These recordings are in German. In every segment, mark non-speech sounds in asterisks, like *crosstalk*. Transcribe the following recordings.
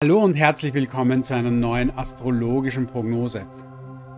Hallo und herzlich willkommen zu einer neuen astrologischen Prognose.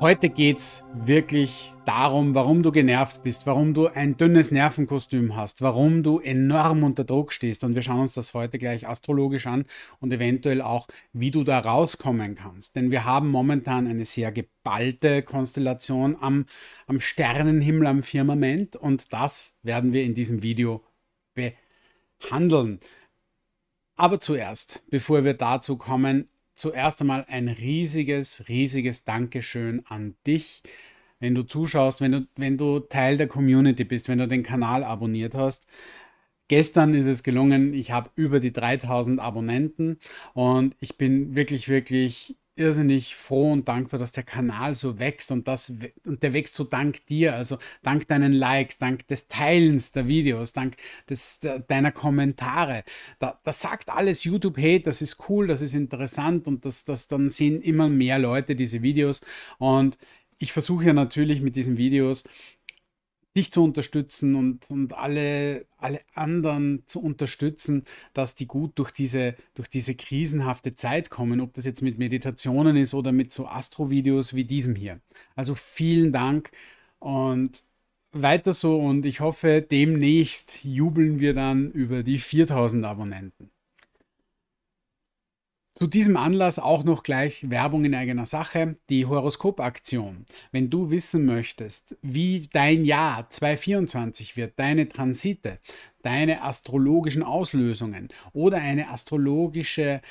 Heute geht es wirklich darum, warum du genervt bist, warum du ein dünnes Nervenkostüm hast, warum du enorm unter Druck stehst. Und wir schauen uns das heute gleich astrologisch an und eventuell auch, wie du da rauskommen kannst. Denn wir haben momentan eine sehr geballte Konstellation am, am Sternenhimmel, am Firmament. Und das werden wir in diesem Video behandeln. Aber zuerst, bevor wir dazu kommen, zuerst einmal ein riesiges, riesiges Dankeschön an dich, wenn du zuschaust, wenn du, wenn du Teil der Community bist, wenn du den Kanal abonniert hast. Gestern ist es gelungen, ich habe über die 3000 Abonnenten und ich bin wirklich, wirklich irrsinnig froh und dankbar, dass der Kanal so wächst und, das, und der wächst so dank dir, also dank deinen Likes, dank des Teilens der Videos, dank des, deiner Kommentare. Da, das sagt alles YouTube, hey, das ist cool, das ist interessant und das, das dann sehen immer mehr Leute diese Videos und ich versuche ja natürlich mit diesen Videos dich zu unterstützen und, und alle, alle anderen zu unterstützen, dass die gut durch diese, durch diese krisenhafte Zeit kommen, ob das jetzt mit Meditationen ist oder mit so Astro-Videos wie diesem hier. Also vielen Dank und weiter so und ich hoffe, demnächst jubeln wir dann über die 4000 Abonnenten. Zu diesem Anlass auch noch gleich Werbung in eigener Sache, die Horoskopaktion. Wenn du wissen möchtest, wie dein Jahr 2024 wird, deine Transite, deine astrologischen Auslösungen oder eine astrologische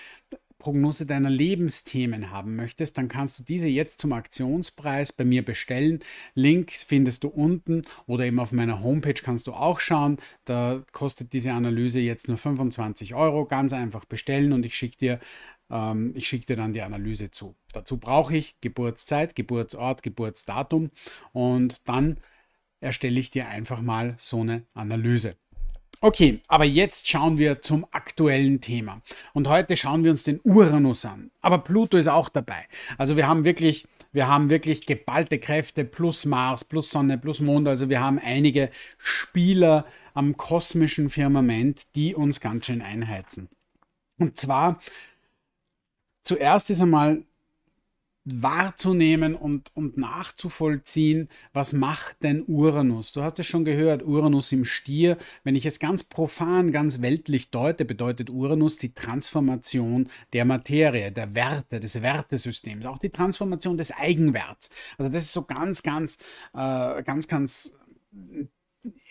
Prognose deiner Lebensthemen haben möchtest, dann kannst du diese jetzt zum Aktionspreis bei mir bestellen. Links findest du unten oder eben auf meiner Homepage kannst du auch schauen. Da kostet diese Analyse jetzt nur 25 Euro. Ganz einfach bestellen und ich schicke dir, ähm, schick dir dann die Analyse zu. Dazu brauche ich Geburtszeit, Geburtsort, Geburtsdatum und dann erstelle ich dir einfach mal so eine Analyse. Okay, aber jetzt schauen wir zum aktuellen Thema. Und heute schauen wir uns den Uranus an. Aber Pluto ist auch dabei. Also wir haben wirklich, wir haben wirklich geballte Kräfte plus Mars, plus Sonne, plus Mond. Also wir haben einige Spieler am kosmischen Firmament, die uns ganz schön einheizen. Und zwar zuerst ist einmal wahrzunehmen und, und nachzuvollziehen, was macht denn Uranus? Du hast es schon gehört, Uranus im Stier. Wenn ich es ganz profan, ganz weltlich deute, bedeutet Uranus die Transformation der Materie, der Werte, des Wertesystems, auch die Transformation des Eigenwerts. Also das ist so ganz, ganz, äh, ganz, ganz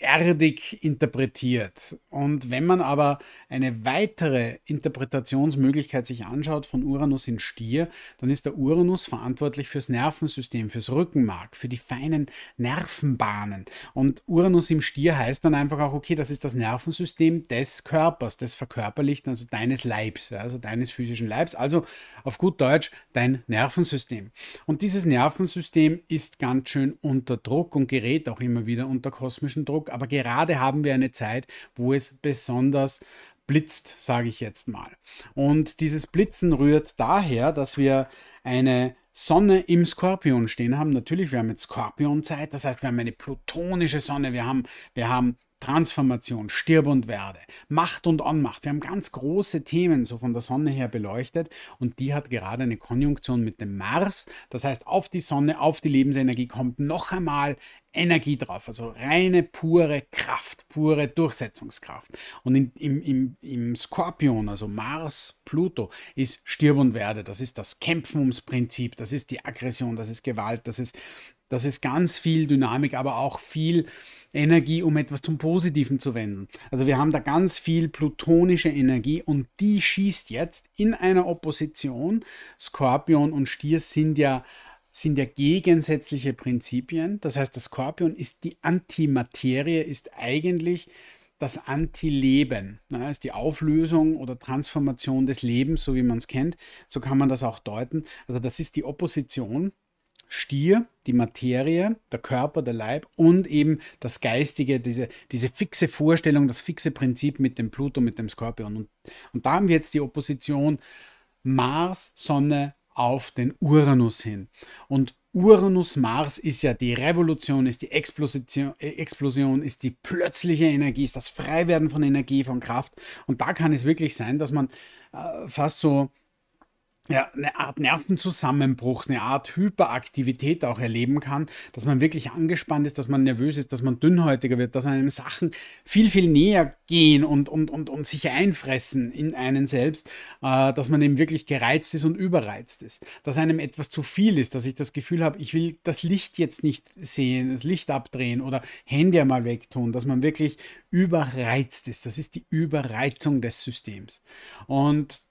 erdig interpretiert. Und wenn man aber eine weitere Interpretationsmöglichkeit sich anschaut von Uranus in Stier, dann ist der Uranus verantwortlich fürs Nervensystem, fürs Rückenmark, für die feinen Nervenbahnen. Und Uranus im Stier heißt dann einfach auch, okay, das ist das Nervensystem des Körpers, des Verkörperlichten, also deines Leibs, also deines physischen Leibs, also auf gut Deutsch dein Nervensystem. Und dieses Nervensystem ist ganz schön unter Druck und gerät auch immer wieder unter kosmischen politischen Druck, aber gerade haben wir eine Zeit, wo es besonders blitzt, sage ich jetzt mal. Und dieses Blitzen rührt daher, dass wir eine Sonne im Skorpion stehen haben. Natürlich, wir haben jetzt Skorpionzeit, das heißt, wir haben eine plutonische Sonne, wir haben, wir haben Transformation, Stirb und Werde, Macht und Anmacht. Wir haben ganz große Themen so von der Sonne her beleuchtet und die hat gerade eine Konjunktion mit dem Mars. Das heißt, auf die Sonne, auf die Lebensenergie kommt noch einmal Energie drauf, also reine, pure Kraft, pure Durchsetzungskraft. Und in, im, im, im Skorpion, also Mars, Pluto, ist Stirb und Werde. Das ist das Kämpfen ums Prinzip, das ist die Aggression, das ist Gewalt, das ist das ist ganz viel Dynamik, aber auch viel Energie, um etwas zum Positiven zu wenden. Also wir haben da ganz viel plutonische Energie und die schießt jetzt in einer Opposition. Skorpion und Stier sind ja sind ja gegensätzliche Prinzipien. Das heißt, der Skorpion ist die Antimaterie, ist eigentlich das Antileben, ne, ist die Auflösung oder Transformation des Lebens, so wie man es kennt. So kann man das auch deuten. Also das ist die Opposition Stier, die Materie, der Körper, der Leib und eben das Geistige, diese, diese fixe Vorstellung, das fixe Prinzip mit dem Pluto, mit dem Skorpion. Und, und da haben wir jetzt die Opposition Mars, Sonne auf den Uranus hin. Und Uranus-Mars ist ja die Revolution, ist die Explosion, Explosion, ist die plötzliche Energie, ist das Freiwerden von Energie, von Kraft. Und da kann es wirklich sein, dass man äh, fast so ja, eine Art Nervenzusammenbruch, eine Art Hyperaktivität auch erleben kann, dass man wirklich angespannt ist, dass man nervös ist, dass man dünnhäutiger wird, dass einem Sachen viel, viel näher gehen und, und, und, und sich einfressen in einen selbst, äh, dass man eben wirklich gereizt ist und überreizt ist, dass einem etwas zu viel ist, dass ich das Gefühl habe, ich will das Licht jetzt nicht sehen, das Licht abdrehen oder Handy einmal wegtun, dass man wirklich überreizt ist. Das ist die Überreizung des Systems. Und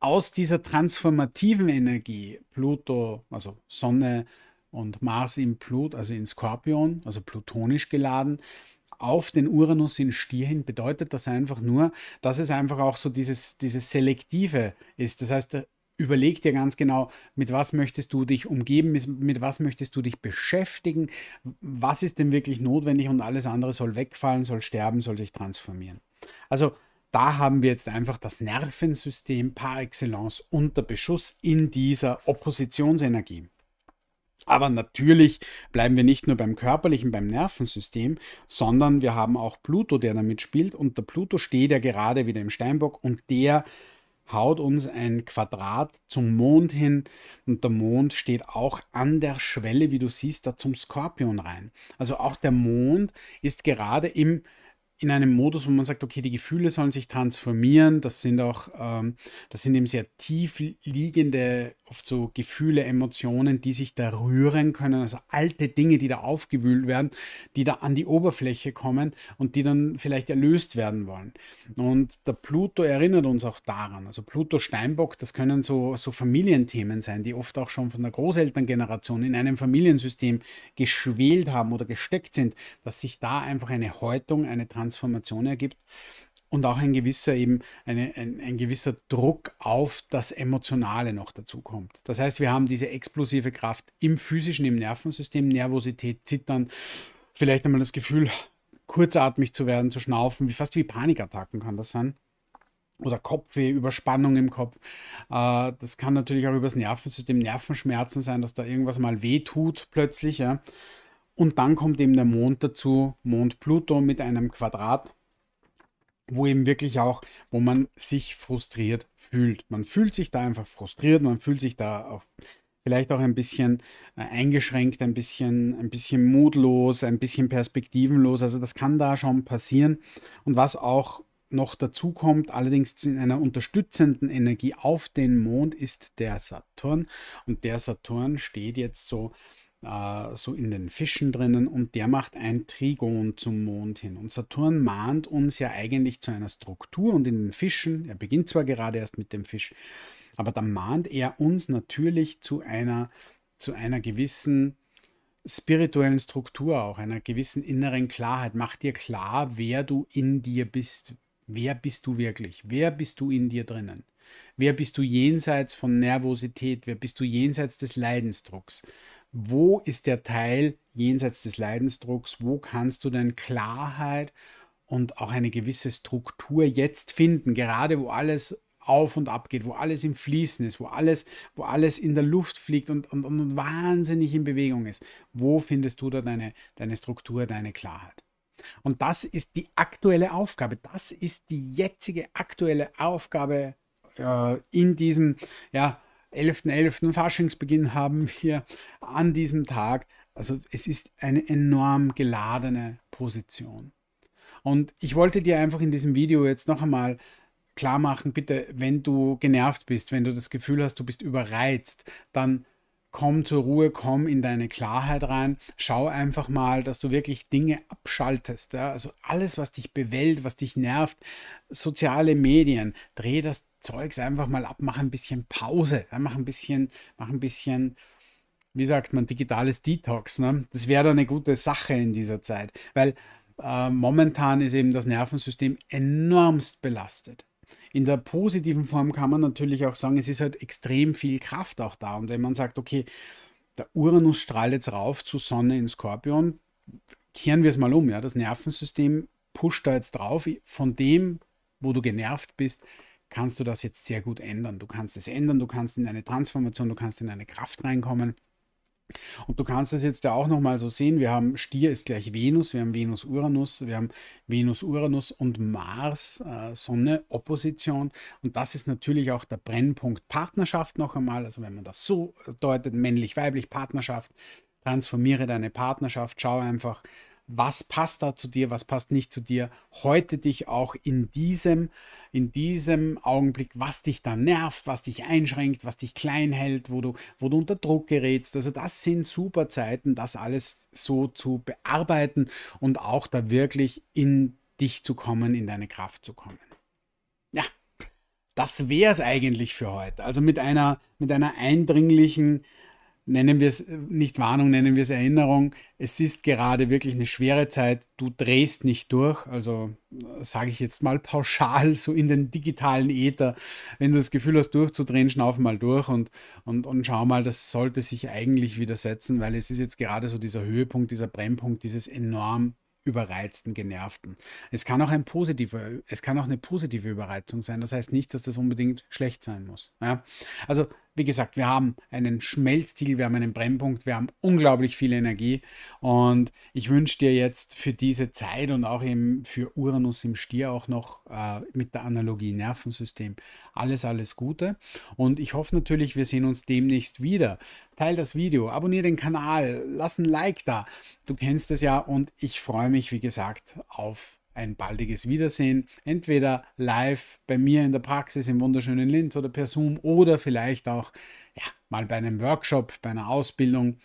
aus dieser transformativen Energie, Pluto, also Sonne und Mars im Plut, also in Skorpion, also plutonisch geladen, auf den Uranus in Stier hin, bedeutet das einfach nur, dass es einfach auch so dieses, dieses Selektive ist. Das heißt, überleg dir ganz genau, mit was möchtest du dich umgeben, mit was möchtest du dich beschäftigen, was ist denn wirklich notwendig und alles andere soll wegfallen, soll sterben, soll sich transformieren. Also da haben wir jetzt einfach das Nervensystem par excellence unter Beschuss in dieser Oppositionsenergie. Aber natürlich bleiben wir nicht nur beim körperlichen, beim Nervensystem, sondern wir haben auch Pluto, der damit spielt. Und der Pluto steht ja gerade wieder im Steinbock und der haut uns ein Quadrat zum Mond hin und der Mond steht auch an der Schwelle, wie du siehst, da zum Skorpion rein. Also auch der Mond ist gerade im in einem Modus, wo man sagt, okay, die Gefühle sollen sich transformieren, das sind auch, ähm, das sind eben sehr tief liegende oft so Gefühle, Emotionen, die sich da rühren können, also alte Dinge, die da aufgewühlt werden, die da an die Oberfläche kommen und die dann vielleicht erlöst werden wollen. Und der Pluto erinnert uns auch daran. Also Pluto Steinbock, das können so, so Familienthemen sein, die oft auch schon von der Großelterngeneration in einem Familiensystem geschwelt haben oder gesteckt sind, dass sich da einfach eine Häutung, eine Transformation ergibt und auch ein gewisser eben eine, ein, ein gewisser Druck auf das Emotionale noch dazu kommt. Das heißt, wir haben diese explosive Kraft im physischen, im Nervensystem, Nervosität, Zittern, vielleicht einmal das Gefühl, kurzatmig zu werden, zu schnaufen, wie fast wie Panikattacken kann das sein. Oder Kopfweh, Überspannung im Kopf. Äh, das kann natürlich auch über das Nervensystem, Nervenschmerzen sein, dass da irgendwas mal weh tut plötzlich. Und dann kommt eben der Mond dazu, Mond Pluto mit einem Quadrat wo eben wirklich auch, wo man sich frustriert fühlt. Man fühlt sich da einfach frustriert, man fühlt sich da auch vielleicht auch ein bisschen äh, eingeschränkt, ein bisschen, ein bisschen mutlos, ein bisschen perspektivenlos. Also das kann da schon passieren. Und was auch noch dazu kommt, allerdings in einer unterstützenden Energie auf den Mond, ist der Saturn. Und der Saturn steht jetzt so äh, so in den Fischen drinnen und der macht ein Trigon zum Mond hin. Und Saturn mahnt uns ja eigentlich zu einer Struktur und in den Fischen, er beginnt zwar gerade erst mit dem Fisch, aber dann mahnt er uns natürlich zu einer, zu einer gewissen spirituellen Struktur, auch einer gewissen inneren Klarheit. Mach dir klar, wer du in dir bist. Wer bist du wirklich? Wer bist du in dir drinnen? Wer bist du jenseits von Nervosität? Wer bist du jenseits des Leidensdrucks? wo ist der Teil jenseits des Leidensdrucks, wo kannst du denn Klarheit und auch eine gewisse Struktur jetzt finden, gerade wo alles auf und ab geht, wo alles im Fließen ist, wo alles, wo alles in der Luft fliegt und, und, und wahnsinnig in Bewegung ist. Wo findest du da deine, deine Struktur, deine Klarheit? Und das ist die aktuelle Aufgabe, das ist die jetzige aktuelle Aufgabe äh, in diesem, ja, 11.11. Faschingsbeginn haben wir an diesem Tag. Also es ist eine enorm geladene Position. Und ich wollte dir einfach in diesem Video jetzt noch einmal klar machen, bitte, wenn du genervt bist, wenn du das Gefühl hast, du bist überreizt, dann komm zur Ruhe, komm in deine Klarheit rein, schau einfach mal, dass du wirklich Dinge abschaltest. Ja? Also alles, was dich bewältigt, was dich nervt, soziale Medien, dreh das Zeugs einfach mal ab, mach ein bisschen Pause, ja? mach ein bisschen, mach ein bisschen, wie sagt man, digitales Detox. Ne? Das wäre eine gute Sache in dieser Zeit, weil äh, momentan ist eben das Nervensystem enormst belastet. In der positiven Form kann man natürlich auch sagen, es ist halt extrem viel Kraft auch da. Und wenn man sagt, okay, der Uranus strahlt jetzt rauf zu Sonne in Skorpion, kehren wir es mal um. Ja? Das Nervensystem pusht da jetzt drauf. Von dem, wo du genervt bist, kannst du das jetzt sehr gut ändern. Du kannst es ändern, du kannst in eine Transformation, du kannst in eine Kraft reinkommen. Und du kannst es jetzt ja auch nochmal so sehen. Wir haben Stier ist gleich Venus, wir haben Venus-Uranus, wir haben Venus-Uranus und Mars-Sonne-Opposition. Äh, und das ist natürlich auch der Brennpunkt Partnerschaft noch einmal. Also wenn man das so deutet, männlich-weiblich Partnerschaft, transformiere deine Partnerschaft, schau einfach, was passt da zu dir, was passt nicht zu dir. Heute dich auch in diesem, in diesem Augenblick, was dich da nervt, was dich einschränkt, was dich klein hält, wo du, wo du unter Druck gerätst. Also das sind super Zeiten, das alles so zu bearbeiten und auch da wirklich in dich zu kommen, in deine Kraft zu kommen. Ja, das wäre es eigentlich für heute. Also mit einer, mit einer eindringlichen nennen wir es äh, nicht Warnung, nennen wir es Erinnerung. Es ist gerade wirklich eine schwere Zeit. Du drehst nicht durch. Also äh, sage ich jetzt mal pauschal *laughs* so in den digitalen Äther. Wenn du das Gefühl hast, durchzudrehen, schnauf mal durch und, und, und schau mal, das sollte sich eigentlich widersetzen, weil es ist jetzt gerade so dieser Höhepunkt, dieser Brennpunkt, dieses enorm überreizten, genervten. Es kann auch ein positiver, es kann auch eine positive Überreizung sein. Das heißt nicht, dass das unbedingt schlecht sein muss. Ja? Also wie gesagt, wir haben einen Schmelztil, wir haben einen Brennpunkt, wir haben unglaublich viel Energie und ich wünsche dir jetzt für diese Zeit und auch eben für Uranus im Stier auch noch äh, mit der Analogie Nervensystem alles, alles Gute und ich hoffe natürlich, wir sehen uns demnächst wieder teile das Video, abonniere den Kanal, lass ein Like da. Du kennst es ja und ich freue mich, wie gesagt, auf ein baldiges Wiedersehen, entweder live bei mir in der Praxis im wunderschönen Linz oder per Zoom oder vielleicht auch ja, mal bei einem Workshop, bei einer Ausbildung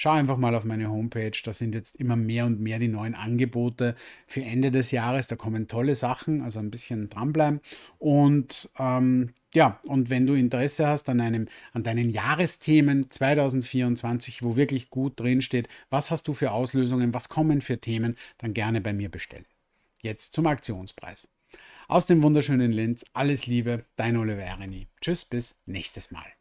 schau einfach mal auf meine Homepage. Da sind jetzt immer mehr und mehr die neuen Angebote für Ende des Jahres. Da kommen tolle Sachen, also ein bisschen dranbleiben. Und ähm, ja, und wenn du Interesse hast an, einem, an deinen Jahresthemen 2024, wo wirklich gut drinsteht, was hast du für Auslösungen, was kommen für Themen, dann gerne bei mir bestellen. Jetzt zum Aktionspreis. Aus dem wunderschönen Linz, alles Liebe, dein Oliver Oliverini. Tschüss, bis nächstes Mal.